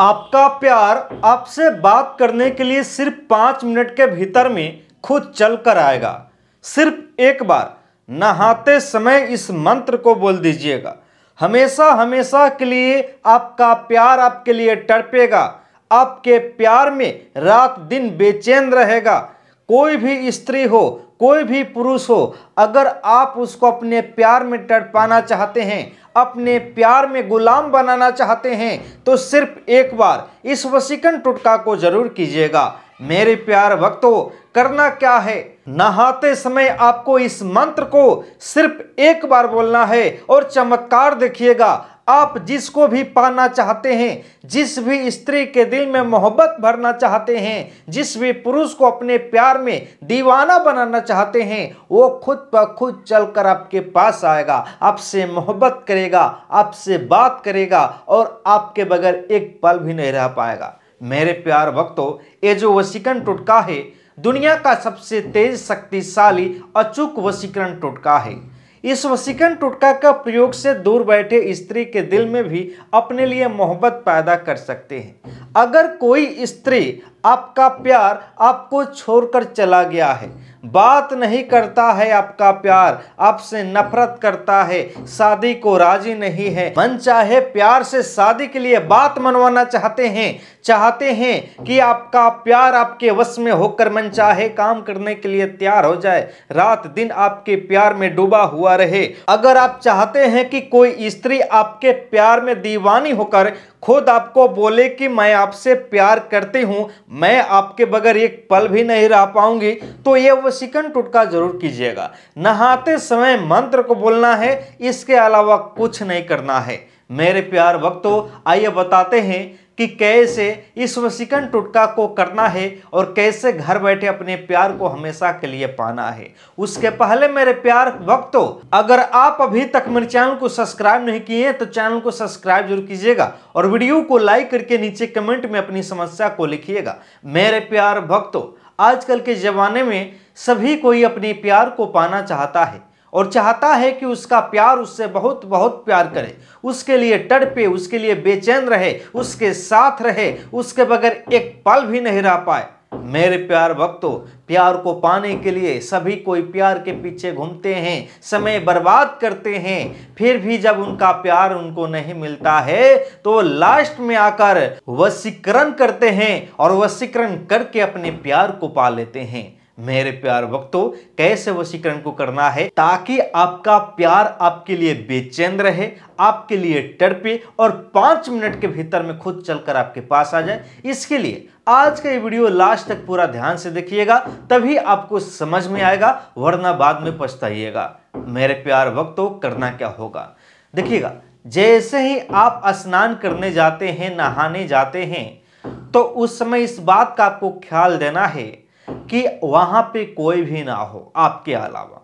आपका प्यार आपसे बात करने के लिए सिर्फ पाँच मिनट के भीतर में खुद चल कर आएगा सिर्फ एक बार नहाते समय इस मंत्र को बोल दीजिएगा हमेशा हमेशा के लिए आपका प्यार आपके लिए टड़पेगा आपके प्यार में रात दिन बेचैन रहेगा कोई भी स्त्री हो कोई भी पुरुष हो अगर आप उसको अपने प्यार में टड़पाना चाहते हैं अपने प्यार में गुलाम बनाना चाहते हैं तो सिर्फ एक बार इस वसीकन टुटका को जरूर कीजिएगा मेरे प्यार वक्तों करना क्या है नहाते समय आपको इस मंत्र को सिर्फ एक बार बोलना है और चमत्कार देखिएगा आप जिसको भी पाना चाहते हैं जिस भी स्त्री के दिल में मोहब्बत भरना चाहते हैं जिस भी पुरुष को अपने प्यार में दीवाना बनाना चाहते हैं वो खुद पर खुद चलकर आपके पास आएगा आपसे मोहब्बत करेगा आपसे बात करेगा और आपके बगैर एक पल भी नहीं रह पाएगा मेरे प्यार वक्तों ये जो वसीकरण टुटका है दुनिया का सबसे तेज शक्तिशाली अचूक वसीकरण टुटका है इस वसीकन टुटका का प्रयोग से दूर बैठे स्त्री के दिल में भी अपने लिए मोहब्बत पैदा कर सकते हैं अगर कोई स्त्री आपका प्यार आपको छोड़कर चला गया है बात नहीं करता है आपका प्यार आपसे नफरत करता है शादी को राजी नहीं है मन चाहे प्यार से शादी के लिए बात मनवाना चाहते हैं चाहते हैं कि आपका प्यार आपके वश में होकर मन चाहे काम करने के लिए तैयार हो जाए रात दिन आपके प्यार में डूबा हुआ रहे अगर आप चाहते हैं कि कोई स्त्री आपके प्यार में दीवानी होकर खुद आपको बोले कि मैं आपसे प्यार करती हूँ मैं आपके बगैर एक पल भी नहीं रह पाऊंगी तो ये वो शिकन टुटका जरूर कीजिएगा नहाते समय मंत्र को बोलना है इसके अलावा कुछ नहीं करना है मेरे प्यार वक्तों आइए बताते हैं कि कैसे इस वसीकरण टुटका को करना है और कैसे घर बैठे अपने प्यार को हमेशा के लिए पाना है उसके पहले मेरे प्यार वक्तों अगर आप अभी तक मेरे चैनल को सब्सक्राइब नहीं किए हैं तो चैनल को सब्सक्राइब जरूर कीजिएगा और वीडियो को लाइक करके नीचे कमेंट में अपनी समस्या को लिखिएगा मेरे प्यार भक्तों आजकल के ज़माने में सभी कोई अपने प्यार को पाना चाहता है और चाहता है कि उसका प्यार उससे बहुत बहुत प्यार करे उसके लिए तड़पे उसके लिए बेचैन रहे उसके साथ रहे उसके बगैर एक पल भी नहीं रह पाए मेरे प्यार भक्तों प्यार को पाने के लिए सभी कोई प्यार के पीछे घूमते हैं समय बर्बाद करते हैं फिर भी जब उनका प्यार उनको नहीं मिलता है तो लास्ट में आकर वशीकरण करते हैं और वशीकरण करके अपने प्यार को पा लेते हैं मेरे प्यार वक्तों कैसे वशीकरण को करना है ताकि आपका प्यार आपके लिए बेचैन रहे आपके लिए तड़पे और पांच मिनट के भीतर में खुद चलकर आपके पास आ जाए इसके लिए आज का ये वीडियो लास्ट तक पूरा ध्यान से देखिएगा तभी आपको समझ में आएगा वरना बाद में पछताइएगा मेरे प्यार वक्तों करना क्या होगा देखिएगा जैसे ही आप स्नान करने जाते हैं नहाने जाते हैं तो उस समय इस बात का आपको ख्याल देना है कि वहाँ पे कोई भी ना हो आपके अलावा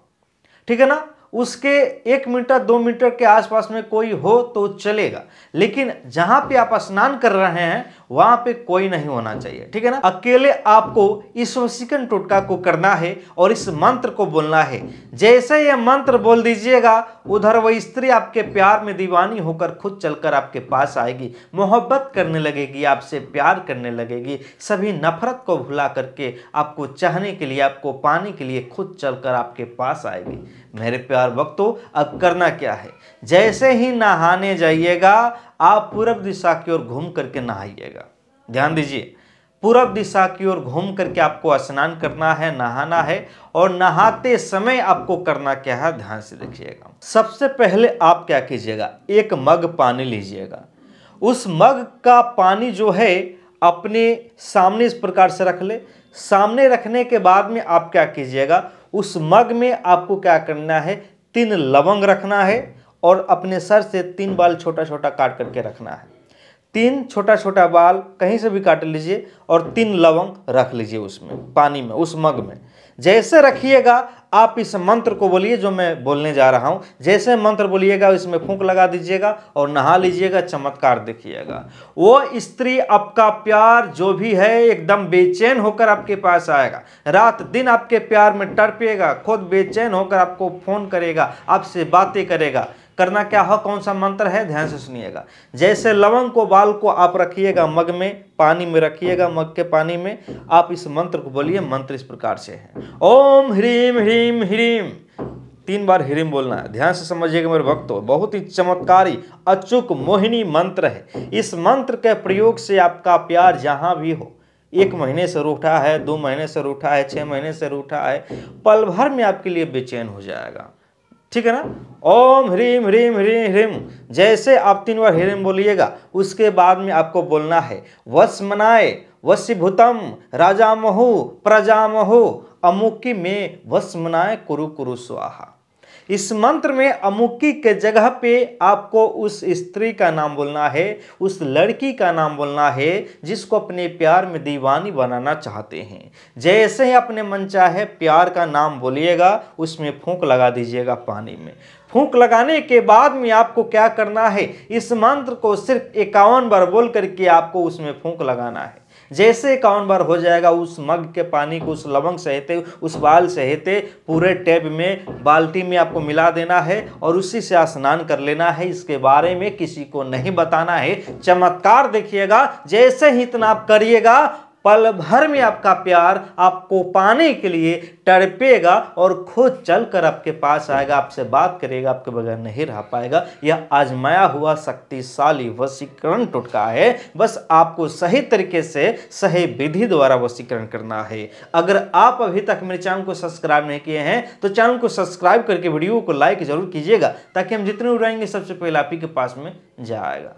ठीक है ना उसके एक मीटर दो मीटर के आसपास में कोई हो तो चलेगा लेकिन जहाँ पे आप स्नान कर रहे हैं वहां पे कोई नहीं होना चाहिए ठीक है ना अकेले आपको इस वसीकन टोटका को करना है और इस मंत्र को बोलना है जैसे ये मंत्र बोल दीजिएगा उधर वह स्त्री आपके प्यार में दीवानी होकर खुद चलकर आपके पास आएगी मोहब्बत करने लगेगी आपसे प्यार करने लगेगी सभी नफरत को भुला करके आपको चाहने के लिए आपको पाने के लिए खुद चलकर आपके पास आएगी मेरे प्यार वक्तों अब करना क्या है जैसे ही नहाने जाइएगा आप पूर्व दिशा की ओर घूम करके नहाइएगा ध्यान दीजिए पूर्व दिशा की ओर घूम करके आपको स्नान करना है नहाना है और नहाते समय आपको करना क्या है ध्यान से देखिएगा सबसे पहले आप क्या कीजिएगा एक मग पानी लीजिएगा उस मग का पानी जो है अपने सामने इस प्रकार से रख ले सामने रखने के बाद में आप क्या कीजिएगा उस मग में आपको क्या करना है तीन लवंग रखना है और अपने सर से तीन बाल छोटा छोटा काट करके रखना है तीन छोटा छोटा बाल कहीं से भी काट लीजिए और तीन लवंग रख लीजिए उसमें पानी में उस मग में जैसे रखिएगा आप इस मंत्र को बोलिए जो मैं बोलने जा रहा हूँ जैसे मंत्र बोलिएगा इसमें फूंक लगा दीजिएगा और नहा लीजिएगा चमत्कार देखिएगा वो स्त्री आपका प्यार जो भी है एकदम बेचैन होकर आपके पास आएगा रात दिन आपके प्यार में टरपेगा खुद बेचैन होकर आपको फ़ोन करेगा आपसे बातें करेगा करना क्या है कौन सा मंत्र है ध्यान से सुनिएगा जैसे लवंग को बाल को आप रखिएगा मग में पानी में रखिएगा मग के पानी में आप इस मंत्र को बोलिए मंत्र इस प्रकार से है ओम ह्रीम ह्रीम ह्रीम तीन बार हिरिम बोलना है ध्यान से समझिएगा मेरे भक्तों बहुत ही चमत्कारी अचूक मोहिनी मंत्र है इस मंत्र के प्रयोग से आपका प्यार जहाँ भी हो एक महीने से रूठा है दो महीने से रूठा है छः महीने से रूठा है पल भर में आपके लिए बेचैन हो जाएगा ठीक है ना ओम ह्रीम ह्रीम ह्रीम ह्रीम जैसे आप तीन बार ह्रीम बोलिएगा उसके बाद में आपको बोलना है वश मनाए वशीभूतम राजा महु प्रजा महु अमुकी में वश मनाए कुरु कुरु स्वाहा इस मंत्र में अमुकी के जगह पे आपको उस स्त्री का नाम बोलना है उस लड़की का नाम बोलना है जिसको अपने प्यार में दीवानी बनाना चाहते हैं जैसे ही अपने मन चाहे प्यार का नाम बोलिएगा उसमें फूंक लगा दीजिएगा पानी में फूंक लगाने के बाद में आपको क्या करना है इस मंत्र को सिर्फ इक्यावन बार बोल करके आपको उसमें फूंक लगाना है जैसे अकाउंट बार हो जाएगा उस मग के पानी को उस लवंग सहते उस बाल सहते पूरे टैब में बाल्टी में आपको मिला देना है और उसी से स्नान कर लेना है इसके बारे में किसी को नहीं बताना है चमत्कार देखिएगा जैसे ही इतना आप करिएगा पल भर में आपका प्यार आपको पाने के लिए तड़पेगा और खुद चलकर आपके पास आएगा आपसे बात करेगा आपके बगैर नहीं रह पाएगा यह आजमाया हुआ शक्तिशाली वशीकरण टोटका है बस आपको सही तरीके से सही विधि द्वारा वशीकरण करना है अगर आप अभी तक मेरे चैनल को सब्सक्राइब नहीं किए हैं तो चैनल को सब्सक्राइब करके वीडियो को लाइक जरूर कीजिएगा ताकि हम जितने उड़ाएंगे सबसे पहले आप ही के पास में जाएगा